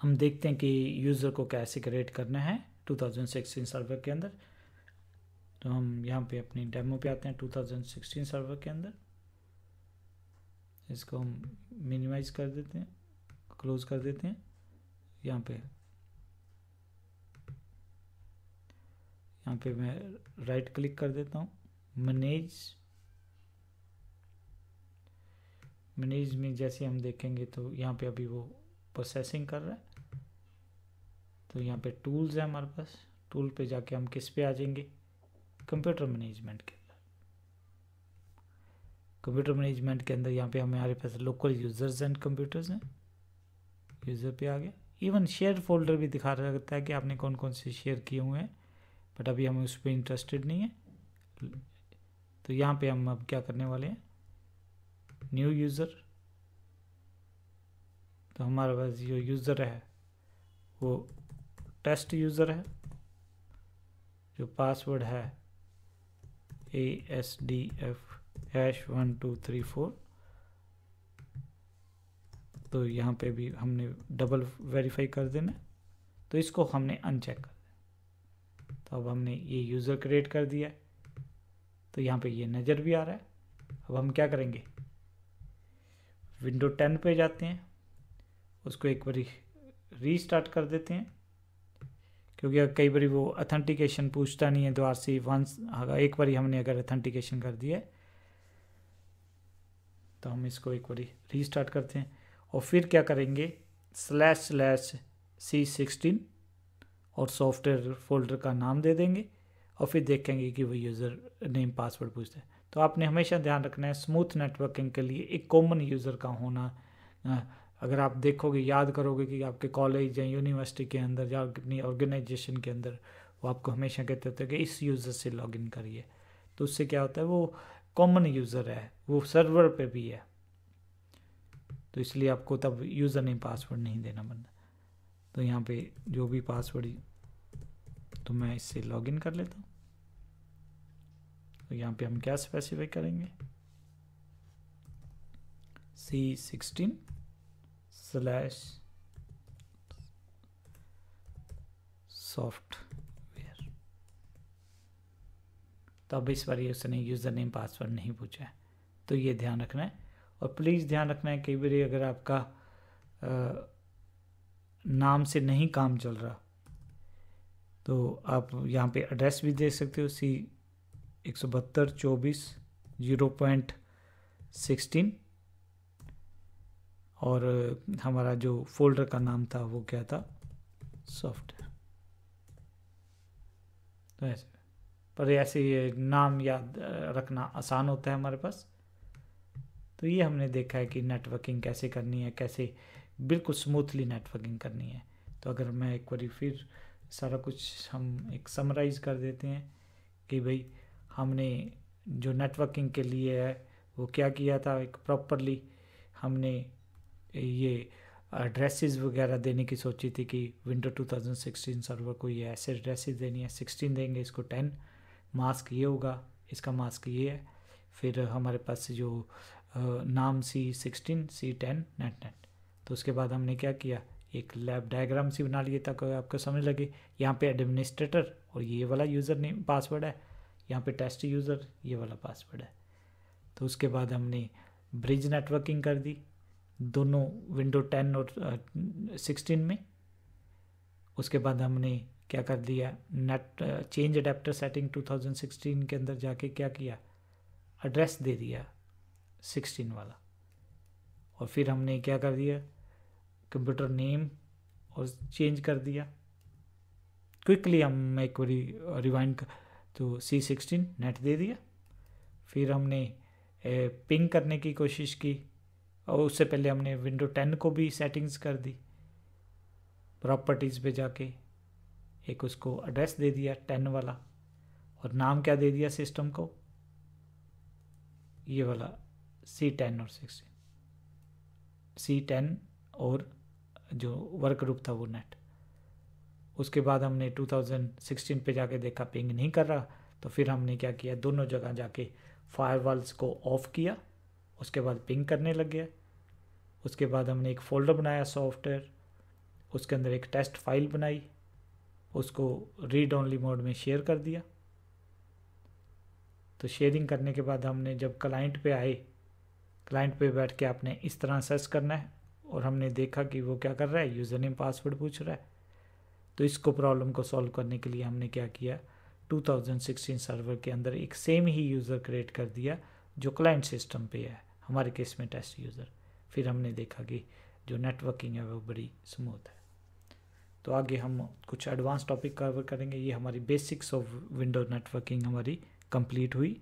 हम देखते हैं कि यूज़र को कैसे क्रिएट करना है 2016 सर्वर के अंदर तो हम यहाँ पे अपनी डेमो पे आते हैं 2016 सर्वर के अंदर इसको हम मिनिमाइज कर देते हैं क्लोज कर देते हैं यहाँ पे यहाँ पे मैं राइट क्लिक कर देता हूँ मैनेज मैनेज में जैसे हम देखेंगे तो यहाँ पे अभी वो प्रोसेसिंग कर रहा है तो यहाँ पे टूल्स है हमारे पास टूल पे जाके हम किस पे आ जाएंगे कंप्यूटर मैनेजमेंट के अंदर कंप्यूटर मैनेजमेंट के अंदर यहाँ पे हमारे पास लोकल यूज़र्स एंड कंप्यूटर्स हैं यूज़र पे आ गया इवन शेयर फोल्डर भी दिखा सकता है कि आपने कौन कौन से शेयर किए हुए हैं बट अभी हम उस पर इंटरेस्टेड नहीं है तो यहाँ पे हम अब क्या करने वाले हैं न्यू यूज़र तो हमारे पास जो यूज़र है वो टेस्ट यूज़र है जो पासवर्ड है A S D F hash one two three four तो यहाँ पे भी हमने डबल वेरीफाई कर देना तो इसको हमने अनचेक कर दिया तो अब हमने ये यूज़र क्रिएट कर दिया तो यहाँ पे ये नज़र भी आ रहा है अब हम क्या करेंगे विंडो टेन पे जाते हैं उसको एक बार रीस्टार्ट कर देते हैं क्योंकि कई बार वो अथेंटिकेशन पूछता नहीं है द्वार से वंस एक बार हमने अगर अथेंटिकेशन कर दिया तो हम इसको एक बारी रीस्टार्ट करते हैं और फिर क्या करेंगे स्लैश स्लैश सी सिक्सटीन और सॉफ्टवेयर फोल्डर का नाम दे देंगे और फिर देखेंगे कि वो यूज़र नेम पासवर्ड पूछते हैं तो आपने हमेशा ध्यान रखना है स्मूथ नेटवर्किंग के लिए एक कॉमन यूज़र का होना अगर आप देखोगे याद करोगे कि आपके कॉलेज या यूनिवर्सिटी के अंदर या अपनी ऑर्गेनाइजेशन के अंदर वो आपको हमेशा कहते होते हैं कि इस यूज़र से लॉगिन करिए तो उससे क्या होता है वो कॉमन यूज़र है वो सर्वर पे भी है तो इसलिए आपको तब यूज़र नेम पासवर्ड नहीं देना बनता तो यहाँ पे जो भी पासवर्ड तो मैं इससे लॉगिन कर लेता हूँ तो यहाँ पे हम क्या स्पेसिफाई करेंगे सी सिक्सटीन slash सॉफ्टवेयर तो अब इस बार ये उसने यूज़र नेम पासवर्ड नहीं पूछा है तो ये ध्यान रखना है और प्लीज़ ध्यान रखना है कई बार अगर आपका आ, नाम से नहीं काम चल रहा तो आप यहाँ पे एड्रेस भी दे सकते हो सी एक सौ बहत्तर चौबीस जीरो पॉइंट सिक्सटीन और हमारा जो फोल्डर का नाम था वो क्या था सॉफ्टवेयर तो ऐसे पर ऐसे नाम याद रखना आसान होता है हमारे पास तो ये हमने देखा है कि नेटवर्किंग कैसे करनी है कैसे बिल्कुल स्मूथली नेटवर्किंग करनी है तो अगर मैं एक बार फिर सारा कुछ हम एक समराइज़ कर देते हैं कि भाई हमने जो नेटवर्किंग के लिए है वो क्या किया था एक प्रॉपरली हमने ये ड्रेसेस वगैरह देने की सोची थी कि विंटर 2016 सर्वर को ये ऐसे ड्रेसेस देनी है 16 देंगे इसको 10 मास्क ये होगा इसका मास्क ये है फिर हमारे पास जो नाम C sixteen C ten net net तो उसके बाद हमने क्या किया एक लैब डायग्राम सी बना लिए ताकि आपको समझ लगे यहाँ पे एडमिनिस्ट्रेटर और ये वाला यूज़र नेम पासवर्ड है यहाँ पे टेस्ट यूज़र ये वाला पासवर्ड है तो उसके बाद हमने ब्रिज नेटवर्किंग कर दी दोनों विंडो टेन और सिक्सटीन में उसके बाद हमने क्या कर दिया नेट चेंज अडेप्टर सेटिंग 2016 के अंदर जाके क्या किया एड्रेस दे दिया 16 वाला और फिर हमने क्या कर दिया कंप्यूटर नेम और चेंज कर दिया क्विकली हम एक बारी रिवाइंड कर तो सी सिक्सटीन नेट दे दिया फिर हमने पिंग करने की कोशिश की और उससे पहले हमने विंडो टेन को भी सेटिंग्स कर दी प्रॉपर्टीज़ पे जाके एक उसको एड्रेस दे दिया टेन वाला और नाम क्या दे दिया सिस्टम को ये वाला सी टेन और सिक्सटीन सी टेन और जो वर्क ग्रुप था वो नेट उसके बाद हमने 2016 पे जाके देखा पिंग नहीं कर रहा तो फिर हमने क्या किया दोनों जगह जाके फायरवॉल्स को ऑफ़ किया उसके बाद पिंग करने लग गया उसके बाद हमने एक फ़ोल्डर बनाया सॉफ्टवेयर उसके अंदर एक टेस्ट फाइल बनाई उसको रीड ऑनली मोड में शेयर कर दिया तो शेयरिंग करने के बाद हमने जब क्लाइंट पे आए क्लाइंट पे बैठ के आपने इस तरह सर्च करना है और हमने देखा कि वो क्या कर रहा है यूज़र नेम पासवर्ड पूछ रहा है तो इसको प्रॉब्लम को सॉल्व करने के लिए हमने क्या किया 2016 सर्वर के अंदर एक सेम ही यूज़र क्रिएट कर दिया जो क्लाइंट सिस्टम पे है हमारे केस में टेस्ट यूज़र फिर हमने देखा कि जो नेटवर्किंग है वो बड़ी स्मूथ है तो आगे हम कुछ एडवांस टॉपिक कवर करेंगे ये हमारी बेसिक्स ऑफ विंडो नेटवर्किंग हमारी कंप्लीट हुई